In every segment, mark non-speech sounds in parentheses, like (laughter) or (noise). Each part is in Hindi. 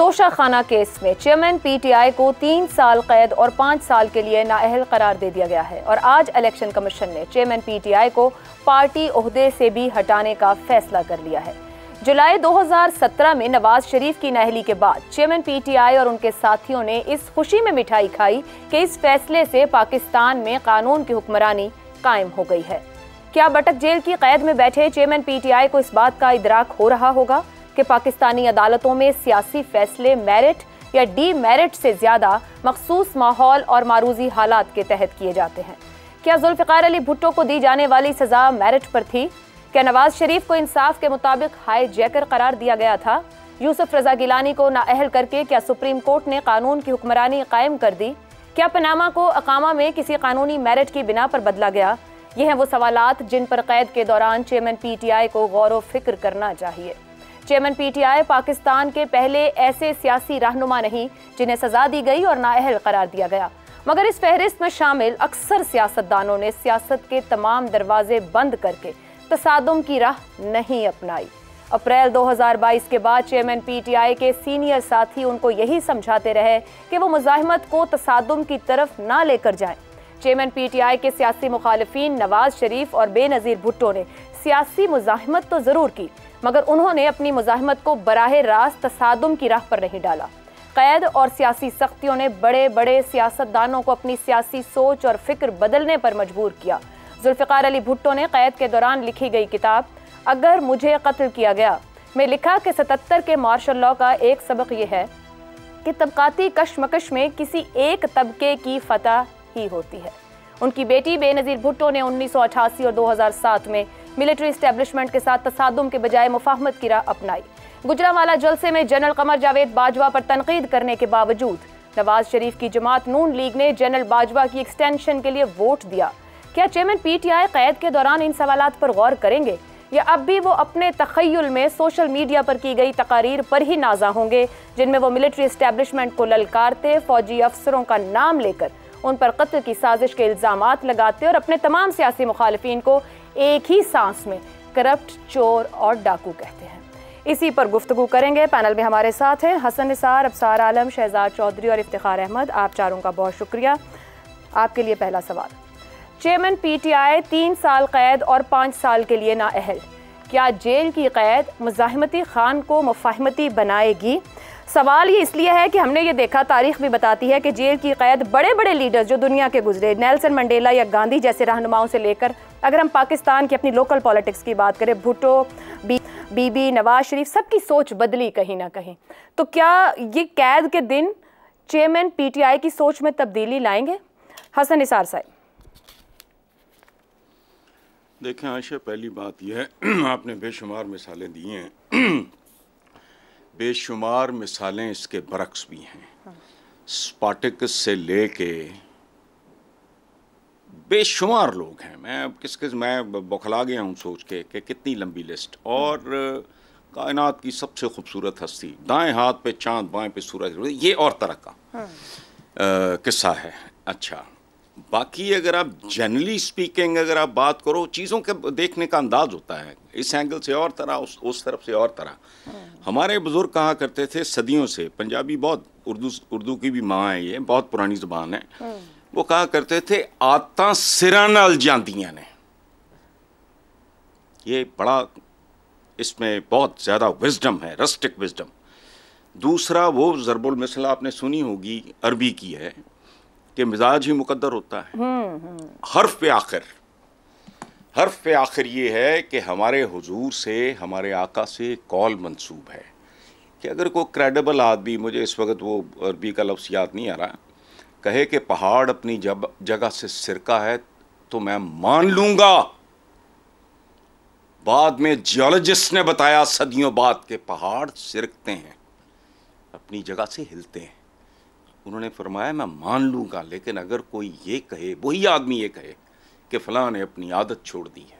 तोशाखाना केस में चेयरमैन पीटीआई को तीन साल कैद और पाँच साल के लिए नाअहल करार दे दिया गया है और आज इलेक्शन कमीशन ने चेयरमैन पीटीआई को पार्टी अहदे से भी हटाने का फैसला कर लिया है जुलाई 2017 में नवाज शरीफ की नाहली के बाद चेयरमैन पीटीआई और उनके साथियों ने इस खुशी में मिठाई खाई कि इस फैसले से पाकिस्तान में कानून की हुक्मरानी कायम हो गई है क्या बटक जेल की कैद में बैठे चेयरमैन पीटीआई को इस बात का इदराक हो रहा होगा कि पाकिस्तानी अदालतों में सियासी फैसले मेरिट या डी मेरिट से ज़्यादा मखसूस माहौल और मारूजी हालात के तहत किए जाते हैं क्या जुल्फ़ार अली भुट्टो को दी जाने वाली सज़ा मेरिट पर थी क्या नवाज शरीफ को इंसाफ के मुताबिक हाई जैकर करार दिया गया था यूसुफ रजा गिलानी को नाअहल करके क्या सुप्रीम कोर्ट ने कानून की हुक्मरानी कायम कर दी क्या पनामा को अकामा में किसी कानूनी मेरिट की बिना पर बदला गया ये हैं वो सवालात जिन पर कैद के दौरान चेयरमैन पीटीआई को गौर व फिक्र करना चाहिए चेयरमैन पीटीआई पाकिस्तान के पहले ऐसे सियासी रहनुमा नहीं जिन्हें सजा दी गई और नाअहल करार दिया गया मगर इस फहरिस्त में शामिल अक्सर सियासतदानों ने सियासत के तमाम दरवाजे बंद करके तसादम की राह नहीं अपनाई अप्रैल 2022 के बाद चेयरमैन पीटीआई के सीनियर साथी उनको यही समझाते रहे कि वो मुजाहमत को तसादम की तरफ ना लेकर जाएं। चेयरमैन पीटीआई के सियासी मुखालफी नवाज शरीफ और बेनज़ीर भुट्टो ने सियासी मुजाहमत तो ज़रूर की मगर उन्होंने अपनी मुजाहमत को बराह रास्त तसादम की राह पर नहीं डाला कैद और सियासी सख्तियों ने बड़े बड़े सियासतदानों को अपनी सियासी सोच और फिक्र बदलने पर मजबूर किया जुल्फ़ार अली भुट्टो ने कैद के दौरान लिखी गई किताब अगर मुझे कत्ल किया गया में लिखा कि सतर के मार्शल लॉ का एक सबक यह है कि तबकाती कशमकश में किसी एक तबके की फतह ही होती है उनकी बेटी बेनज़ीर भुट्टो ने उन्नीस और 2007 में मिलिट्री स्टैब्लिशमेंट के साथ तसादम के बजाय मुफाहमत की राह अपनाई गुजरावाला जलसे में जनरल कमर जावेद बाजवा पर तनकीद करने के बावजूद नवाज शरीफ की जमात नून लीग ने जनरल बाजवा की एक्सटेंशन के लिए वोट दिया क्या चेयरमैन पीटीआई कैद के दौरान इन सवाल पर गौर करेंगे या अब भी वो अपने तखयल में सोशल मीडिया पर की गई तकारीर पर ही नाजा होंगे जिनमें वो मिलिट्री इस्टेब्लिशमेंट को ललकारते फौजी अफसरों का नाम लेकर उन पर कत्ल की साजिश के इल्ज़ाम लगाते और अपने तमाम सियासी मुखालफी को एक ही सांस में करप्ट चोर और डाकू कहते हैं इसी पर गुफ्तु करेंगे पैनल में हमारे साथ हैं हसन निसार अबसार आलम शहजाद चौधरी और इफ्तार अहमद आप चारों का बहुत शुक्रिया आपके लिए पहला सवाल चेयरमैन पीटीआई तीन साल कैद और पाँच साल के लिए नाअहल क्या जेल की कैद मुजाहमती खान को मुफाहमती बनाएगी सवाल ये इसलिए है कि हमने ये देखा तारीख भी बताती है कि जेल की कैद बड़े बड़े लीडर्स जो दुनिया के गुजरे नेल्सन मंडेला या गांधी जैसे रहनुमाओं से लेकर अगर हम पाकिस्तान की अपनी लोकल पॉलिटिक्स की बात करें भुटो बी बीबी नवाज शरीफ सबकी सोच बदली कहीं ना कहीं तो क्या ये कैद के दिन चेयरमैन पीटीआई की सोच में तब्दीली लाएंगे हसन निसार साहब देखें आयशा पहली बात यह है (clears throat) आपने बेशुमार मिसालें दी हैं (clears throat) बेशुमार मिसालें इसके बरक्स भी हैं स्पाटिक से लेके बेशुमार लोग हैं मैं किस किस मैं बौखला गया हूँ सोच के कि कितनी लंबी लिस्ट और कायनात की सबसे खूबसूरत हस्ती दाएं हाथ पे चांद बाएं पे सूरज ये और तरह का हाँ। किस्सा है अच्छा बाकी अगर आप जनरली स्पीकिंग अगर आप बात करो चीज़ों के देखने का अंदाज होता है इस एंगल से और तरह उस उस तरफ से और तरह हाँ। हमारे बुज़ुर्ग कहा करते थे सदियों से पंजाबी बहुत उर्दू उर्दू की भी माँ है ये बहुत पुरानी ज़बान है हाँ। वो कहा करते थे आदत सिर जा ने ये बड़ा इसमें बहुत ज़्यादा विजडम है रस्टिक विजडम दूसरा वो ज़रबुल मिसल आपने सुनी होगी अरबी की है कि मिजाज ही मुकद्दर होता है हम्म, हम्म। हर्फ पे आखिर हर्फ पे आखिर ये है कि हमारे हुजूर से हमारे आका से कॉल मंसूब है कि अगर कोई क्रेडिबल आदमी मुझे इस वक्त वो अरबी का लफ्ज़ याद नहीं आ रहा कहे कि पहाड़ अपनी जब जगह से सिरका है तो मैं मान लूंगा बाद में जियोलॉजिस्ट ने बताया सदियों बाद के पहाड़ सिरकते हैं अपनी जगह से हिलते हैं उन्होंने फरमाया मैं मान लूंगा लेकिन अगर कोई ये कहे वही आदमी ये कहे कि फला ने अपनी आदत छोड़ दी है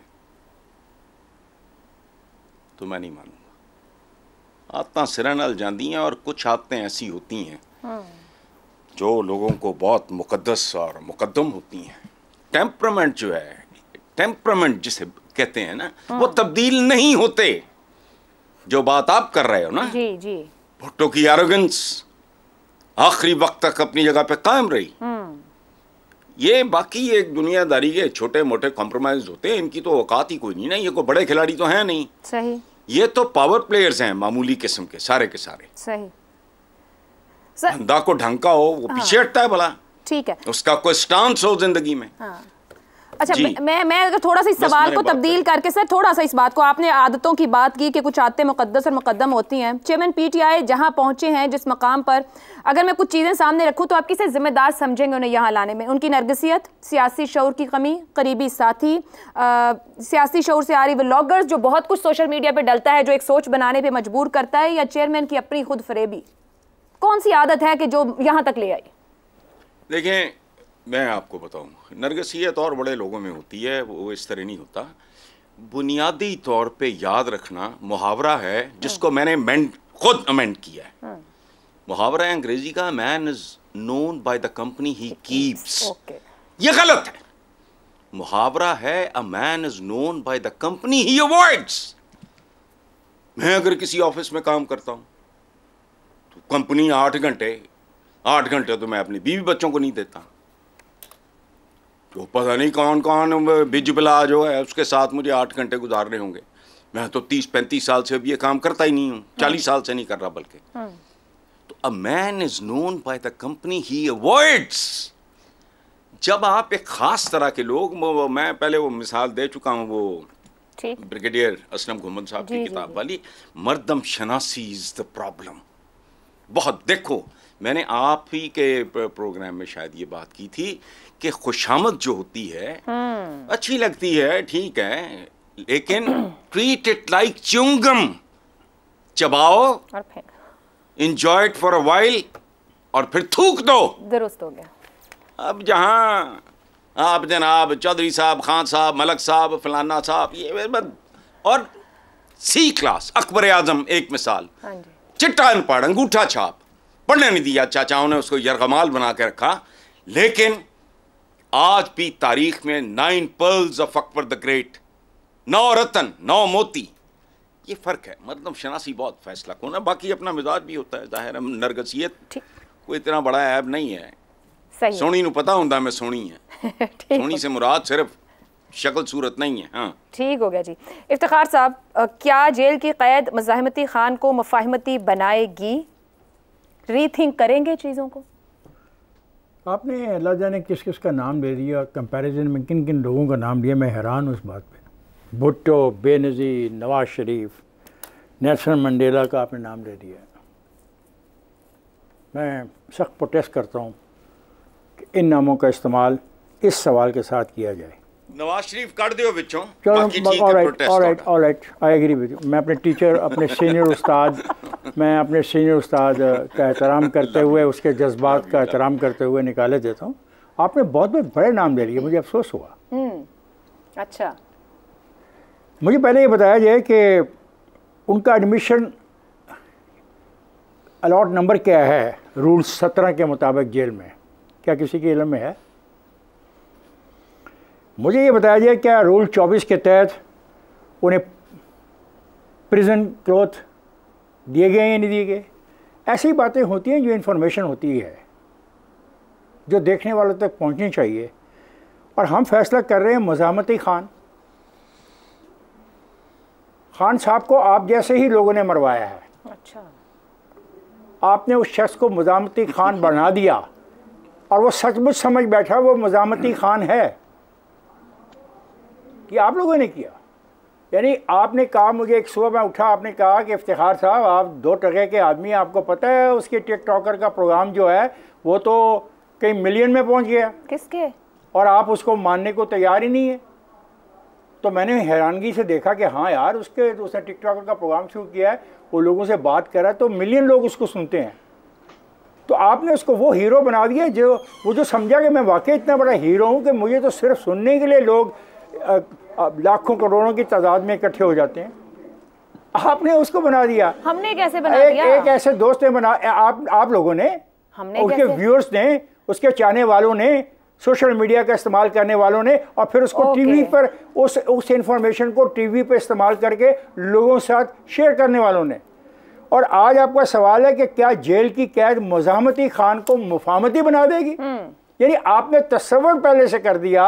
तो मैं नहीं मानूंगा आदत सिर नाल जाती हैं और कुछ आदतें ऐसी होती हैं हाँ। जो लोगों को बहुत मुकदस और मुकदम होती हैं टेम्परामेंट जो है टेम्परामेंट जिसे कहते हैं ना वो हाँ। तब्दील नहीं होते जो बात आप कर रहे हो ना जी जी भुट्टो की एरोगेंस आखिरी वक्त तक अपनी जगह पे कायम रही हाँ। ये बाकी एक दुनियादारी के छोटे मोटे कॉम्प्रोमाइज होते हैं इनकी तो औकात ही कोई नहीं ना ये कोई बड़े खिलाड़ी तो हैं नहीं सही ये तो पावर प्लेयर्स हैं मामूली किस्म के सारे के सारे सही धंधा को ढंका हो वो हाँ। हटता है भला ठीक है उसका कोई स्टांस हो जिंदगी में हाँ। अच्छा मैं मैं अगर थोड़ा सा इस सवाल को तब्दील करके सर थोड़ा सा इस बात को आपने आदतों की बात की कि कुछ आदतें मुकदस और मुकदम होती हैं चेयरमैन पीटीआई जहां पहुंचे हैं जिस मकाम पर अगर मैं कुछ चीज़ें सामने रखूं तो आप किसे जिम्मेदार समझेंगे उन्हें यहाँ लाने में उनकी नरगसियत सियासी शौर की कमी करीबी साथी सियासी शौर से आ रही ब्लॉगर्स जो बहुत कुछ सोशल मीडिया पर डलता है जो एक सोच बनाने पर मजबूर करता है या चेयरमैन की अपनी खुद फरेबी कौन सी आदत है कि जो यहाँ तक ले आई देखें मैं आपको बताऊँ नरगसियत और बड़े लोगों में होती है वो इस तरह नहीं होता बुनियादी तौर पे याद रखना मुहावरा है जिसको हम्म। मैंने मेंट खुद अमेंड किया है हम्म। मुहावरा है अंग्रेजी का man is known by the company he keeps ये गलत है मुहावरा है a man is known by the company he avoids मैं अगर किसी ऑफिस में काम करता हूं कंपनी आठ घंटे आठ घंटे तो मैं अपनी बीवी बच्चों को नहीं देता तो पता नहीं कौन कौन बिजबला जो है उसके साथ मुझे आठ घंटे गुजारने होंगे मैं तो तीस पैंतीस साल से अब ये काम करता ही नहीं हूँ हाँ। चालीस साल से नहीं कर रहा बल्कि हाँ। तो a man is known by the company he avoids जब आप एक खास तरह के लोग मैं पहले वो मिसाल दे चुका हूँ वो ब्रिगेडियर असलम घुमन साहब की किताब वाली मर्दम शनासी इज द प्रॉब्लम बहुत देखो मैंने आप ही के प्रोग्राम में शायद ये बात की थी कि खुशामद जो होती है हम्म। अच्छी लगती है ठीक है लेकिन ट्रीट इट लाइक चुंगम चबाओ enjoy it for a while और फिर थूक दो दुरुस्त हो गया अब जहां आप जनाब चौधरी साहब खान साहब मलक साहब फलाना साहब ये और सी क्लास अकबर आजम एक मिसाल हाँ जी चिट्टा अनपढ़ अंगूठा छाप पढ़ने नहीं दिया चाचाओं ने उसको यरगमाल बना के रखा लेकिन आज भी तारीख में nine pearls of Akbar the great नौ रतन नौ मोती ये फ़र्क है मतलब शनासी बहुत फैसला कौन है बाकी अपना मिजाज भी होता है जाहिर है नरगसियत कोई इतना बड़ा ऐब नहीं है सोनी नु पता हूं मैं सोनी है (laughs) सोनी से मुराद सिर्फ शक्ल सूरत नहीं है हाँ ठीक हो गया जी इफ्तार साहब क्या जेल की कैद मजामती खान को मफाहमती बनाएगी रीथिंक करेंगे चीज़ों को आपने अल्लाह जाने किस किस का नाम ले लिया कंपैरिजन में किन किन लोगों का नाम लिया मैं हैरान हूँ इस बात पे भुट्टो बेनजी नवाज शरीफ नेल्सन मंडेला का आपने नाम ले लिया मैं सख्त प्रोटेस्ट करता हूँ कि इन नामों का इस्तेमाल इस सवाल के साथ किया जाए नवाज शरीफ कर दियो चलो all right all right all right I agree with you मैं अपने टीचर अपने सीनियर उस्ताद (laughs) मैं अपने सीनियर उस्ताद uh, का एहतराम करते हुए उसके जज्बात का एहतराम करते हुए निकाले देता हूँ आपने बहुत बहुत बड़े नाम ले लिए मुझे अफसोस हुआ हम्म, अच्छा मुझे पहले ये बताया जाए कि उनका एडमिशन अलॉट नंबर क्या है रूल सत्रह के मुताबिक जेल में क्या किसी के इलम में है मुझे ये बताया जाए क्या रूल 24 के तहत उन्हें प्रिजन क्लोथ दिए गए या नहीं दिए गए ऐसी बातें होती हैं जो इन्फॉर्मेशन होती है जो देखने वालों तक पहुंचनी चाहिए और हम फैसला कर रहे हैं मजामती खान खान साहब को आप जैसे ही लोगों ने मरवाया है अच्छा आपने उस शख्स को मजामती खान बना दिया और वो सचमुच समझ बैठा वो मजामती खान है किया आप लोगों ने किया यानी आपने कहा मुझे एक सुबह मैं उठा आपने कहा कि इफ्तार साहब आप दो टके के आदमी आपको पता है उसके टिक टॉकर का प्रोग्राम जो है वो तो कई मिलियन में पहुंच गया किसके और आप उसको मानने को तैयार ही नहीं है तो मैंने हैरानगी से देखा कि हाँ यार उसके उसने टिक टॉकर का प्रोग्राम शुरू किया है वो लोगों से बात करा तो मिलियन लोग उसको सुनते हैं तो आपने उसको वो हीरो बना दिया जो वो जो समझा कि मैं वाकई इतना बड़ा हीरो हूँ कि मुझे तो सिर्फ सुनने के लिए लोग लाखों करोड़ों की तादाद में इकट्ठे हो जाते हैं आपने उसको बना दिया हमने कैसे बना एक, दिया एक ऐसे दोस्त ने बना आप आप लोगों ने हमने उसके व्यूअर्स ने उसके चाहने वालों ने सोशल मीडिया का इस्तेमाल करने वालों ने और फिर उसको okay. टीवी पर उस उस इंफॉर्मेशन को टीवी पर इस्तेमाल करके लोगों के साथ शेयर करने वालों ने और आज आपका सवाल है कि क्या जेल की कैद मजामती खान को मुफामती बना देगी हम्म। यानी आपने तस्वर पहले से कर दिया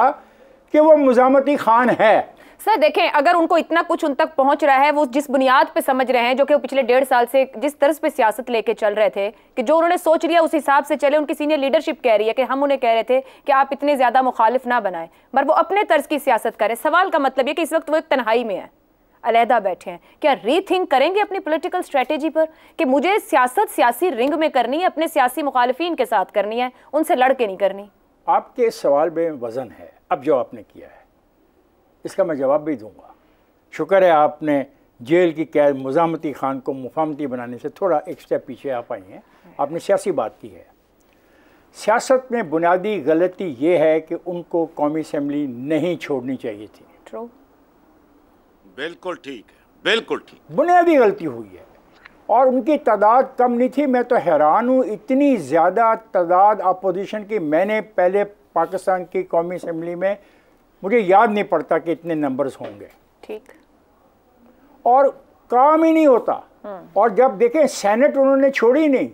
कि वो मुजामती खान है सर देखें अगर उनको इतना कुछ उन तक पहुंच रहा है वो जिस बुनियाद पे समझ रहे हैं जो कि वो पिछले डेढ़ साल से जिस तर्ज पे सियासत लेके चल रहे थे कि जो उन्होंने सोच लिया उस हिसाब से चले उनकी सीनियर लीडरशिप कह रही है कि हम उन्हें कह रहे थे कि आप इतने ज़्यादा मुखालिफ ना बनाए पर वो अपने तर्ज की सियासत करें सवाल का मतलब ये कि इस वक्त वो एक तनहाई में है अलहदा बैठे हैं क्या रीथिंक करेंगे अपनी पोलिटिकल स्ट्रेटेजी पर कि मुझे सियासत सियासी रिंग में करनी है अपने सियासी मुखालफी के साथ करनी है उनसे लड़के नहीं करनी आपके सवाल में वजन है अब जो आपने किया है इसका मैं जवाब भी दूंगा शुक्र है आपने जेल की कैद मुजामती खान को मुफामती बनाने से थोड़ा एक स्टेप पीछे आ पाई हैं आपने सियासी बात की है सियासत में बुनियादी गलती ये है कि उनको कौमी असम्बली नहीं छोड़नी चाहिए थी बिल्कुल ठीक है बिल्कुल ठीक बुनियादी गलती हुई है और उनकी तादाद कम नहीं थी मैं तो हैरान हूँ इतनी ज़्यादा तादाद अपोजिशन की मैंने पहले पाकिस्तान की कौमी असम्बली में मुझे याद नहीं पड़ता कि इतने नंबर्स होंगे ठीक और काम ही नहीं होता हाँ। और जब देखें सेनेट उन्होंने छोड़ी नहीं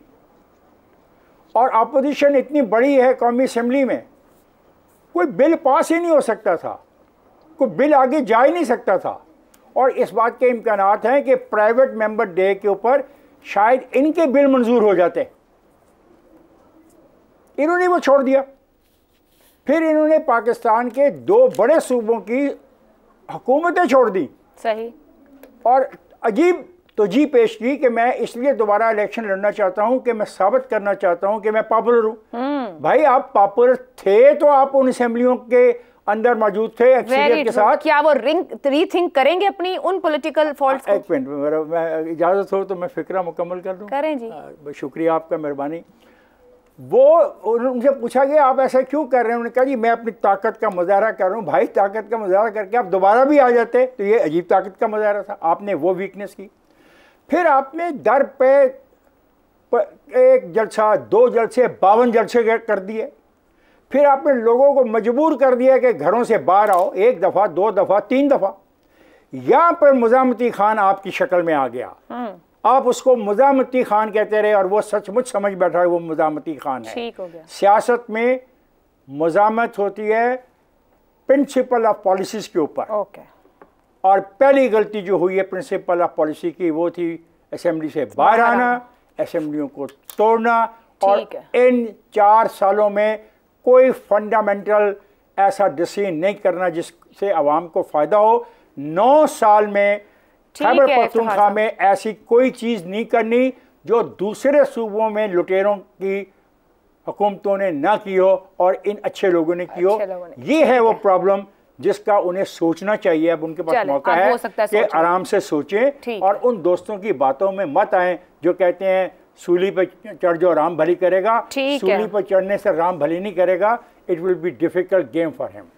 और अपोजिशन इतनी बड़ी है कौमी असम्बली में कोई बिल पास ही नहीं हो सकता था कोई बिल आगे जा ही नहीं सकता था और इस बात के इम्कान हैं कि प्राइवेट मेंबर डे के ऊपर शायद इनके बिल मंजूर हो जाते इन्होंने वो छोड़ दिया फिर इन्होंने पाकिस्तान के दो बड़े सूबों की हुकूमतें छोड़ दी सही और अजीब तो जी पेश की कि मैं इसलिए दोबारा इलेक्शन लड़ना चाहता हूं कि मैं साबित करना चाहता हूं कि मैं पॉपुलर हूं हम्म। भाई आप पॉपुलर थे तो आप उन असम्बलियों के अंदर मौजूद थे के साथ क्या वो रिंग रीथिंक करेंगे अपनी उन पॉलिटिकल फॉल्ट्स एक मिनट मैं इजाज़त हो तो मैं फिक्रा मुकम्मल कर दूं करें जी आ, शुक्रिया आपका मेहरबानी वो उनसे पूछा गया आप ऐसा क्यों कर रहे हैं उन्होंने कहा जी मैं अपनी ताकत का मुजाहरा कर रहा हूँ भाई ताकत का मुजाहरा करके आप दोबारा भी आ जाते तो ये अजीब ताकत का मुजाहरा था आपने वो वीकनेस की फिर आपने दर पे एक जलसा दो जलसे बावन जलसे कर दिए फिर आपने लोगों को मजबूर कर दिया कि घरों से बाहर आओ एक दफ़ा दो दफ़ा तीन दफ़ा यहाँ पर मुजामती खान आपकी शक्ल में आ गया हम्म। आप उसको मुजामती खान कहते रहे और वो सचमुच समझ बैठा है वो मुजामती खान है ठीक हो गया सियासत में मुजामत होती है प्रिंसिपल ऑफ पॉलिसीज के ऊपर ओके और पहली गलती जो हुई है प्रिंसिपल ऑफ पॉलिसी की वो थी असेंबली से बाहर आना असेंबलियों को तोड़ना और इन चार सालों में कोई फंडामेंटल ऐसा डिसीजन नहीं करना जिससे आवाम को फ़ायदा हो नौ साल में खैबर पख्तूनख्वा में ऐसी कोई चीज़ नहीं करनी जो दूसरे सूबों में लुटेरों की हुकूमतों ने ना की हो और इन अच्छे लोगों ने की हो ये है वो प्रॉब्लम जिसका उन्हें सोचना चाहिए अब उनके पास मौका है, कि आराम से सोचें और उन दोस्तों की बातों में मत आए जो कहते हैं सूली पर चढ़ जो राम भली करेगा सूली पर चढ़ने से राम भली नहीं करेगा it will be difficult game for him